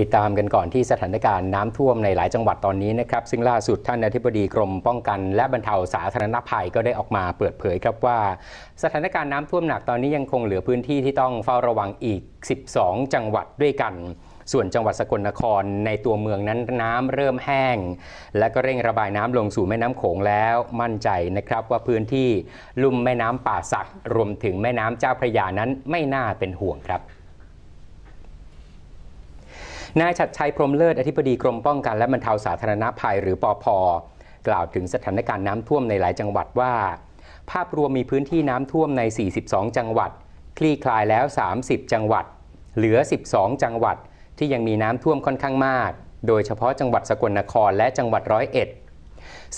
ติดตามกันก่อนที่สถานการณ์น้ำท่วมในหลายจังหวัดตอนนี้นะครับซึ่งล่าสุดท่านอธิบดีกรม ป้องกันและบรรเทาสาธารณภัยก็ได้ออกมาเปิดเผย ครับว่า สถานการณ์น้ำท่วมหนักตอนนี้ยังคงเหลือพื้นที่ ที่ต้องเฝ้าระวังอีก 12 จังหวัดด้วยกัน ส่วนจังหวัดสกลนคร ในตัวเมืองนั้นน้ำเริ่มแห้ง และก็เร่งระบายน้ำลงสู่แม่น้ำโขงแล้วมั่นใจนะครับ ว่าพื้นที่ลุ่มแม่น้ำป่าสัก รวมถึงแม่น้ำเจ้าพระยานั้นไม่น่าเป็นห่วงครับนายชัดชัยพรมเลิศอธิบดีกรมป้องกันและบรรเทาสาธารณภัยหรือปอพกล่าวถึงสถานการณ์น้ำท่วมในหลายจังหวัดว่า ภาพรวมมีพื้นที่น้ำท่วมใน 42 จังหวัด คลี่คลายแล้ว 30 จังหวัด เหลือ 12 จังหวัด ที่ยังมีน้ำท่วมค่อนข้างมาก โดยเฉพาะจังหวัดสกลนครและจังหวัดร้อยเอ็ด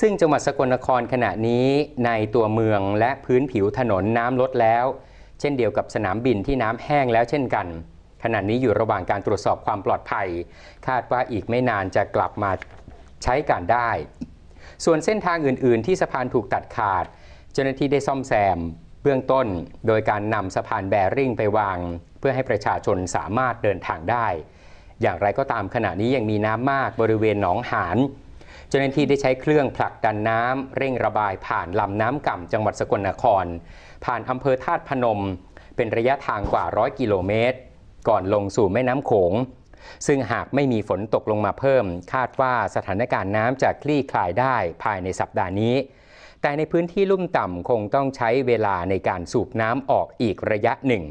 ซึ่งจังหวัดสกลนครขณะนี้ในตัวเมืองและพื้นผิวถนนน้ำลดแล้ว เช่นเดียวกับสนามบินที่น้ำแห้งแล้วเช่นกันขณะนี้อยู่ระหว่างการตรวจสอบความปลอดภัย คาดว่าอีกไม่นานจะกลับมาใช้การได้ ส่วนเส้นทางอื่นๆ ที่สะพานถูกตัดขาด เจ้าหน้าที่ได้ซ่อมแซมเบื้องต้นโดยการนำสะพานแบริ่งไปวาง เพื่อให้ประชาชนสามารถเดินทางได้ อย่างไรก็ตามขณะนี้ยังมีน้ำมากบริเวณหนองหาน เจ้าหน้าที่ได้ใช้เครื่องผลักดันน้ำเร่งระบายผ่านลำน้ำก่ำจังหวัดสกลนคร ผ่านอำเภอธาตุพนม เป็นระยะทางกว่าร้อยกิโลเมตรก่อนลงสู่แม่น้ำโขง ซึ่งหากไม่มีฝนตกลงมาเพิ่ม คาดว่าสถานการณ์น้ำจะคลี่คลายได้ภายในสัปดาห์นี้ แต่ในพื้นที่ลุ่มต่ำคงต้องใช้เวลาในการสูบน้ำออกอีกระยะหนึ่ง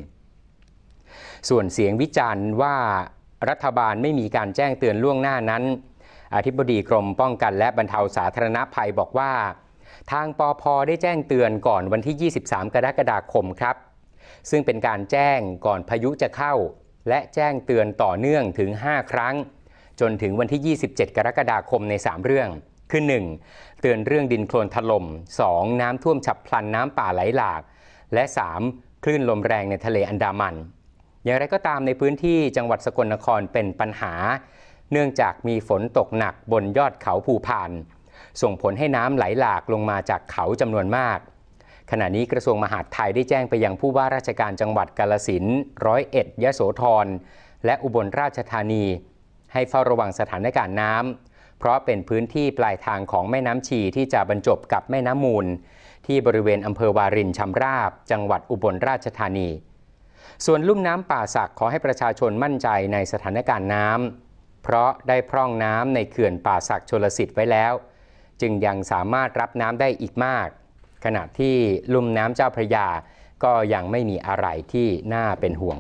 ส่วนเสียงวิจารณ์ว่ารัฐบาลไม่มีการแจ้งเตือนล่วงหน้านั้น อธิบดีกรมป้องกันและบรรเทาสาธารณภัยบอกว่า ทางปอพอได้แจ้งเตือนก่อนวันที่ 23 กรกฎาคมครับ ซึ่งเป็นการแจ้งก่อนพายุจะเข้าและแจ้งเตือนต่อเนื่องถึง 5 ครั้ง จนถึงวันที่ 27 กรกฎาคมใน 3 เรื่อง คือ 1. เตือนเรื่องดินโคลนถลม่ม 2. น้ำท่วมฉับพลันน้ำป่าไหลหลากและ 3. คลื่นลมแรงในทะเลอันดามัน อย่างไรก็ตามในพื้นที่จังหวัดสกลนครเป็นปัญหา เนื่องจากมีฝนตกหนักบนยอดเขาภูพาน ส่งผลให้น้ำไหลหลากลงมาจากเขาจำนวนมากขณะนี้กระทรวงมหาดไทยได้แจ้งไปยังผู้ว่าราชการจังหวัดกาลสินร้อยเอ็ดยโสธรและอุบลราชธานีให้เฝ้าระวังสถานการณ์น้ำเพราะเป็นพื้นที่ปลายทางของแม่น้ำชีที่จะบรรจบกับแม่น้ำมูล ที่บริเวณอำเภอวารินชำราบจังหวัดอุบลราชธานี ส่วนลุ่มน้ำป่าสักขอให้ประชาชนมั่นใจในสถานการณ์น้ำเพราะได้พร่องน้ำในเขื่อนป่าสักชลสิทธิ์ไว้แล้ว จึงยังสามารถรับน้ำได้อีกมากขณะที่ลุ่มน้ำเจ้าพระยาก็ยังไม่มีอะไรที่น่าเป็นห่วง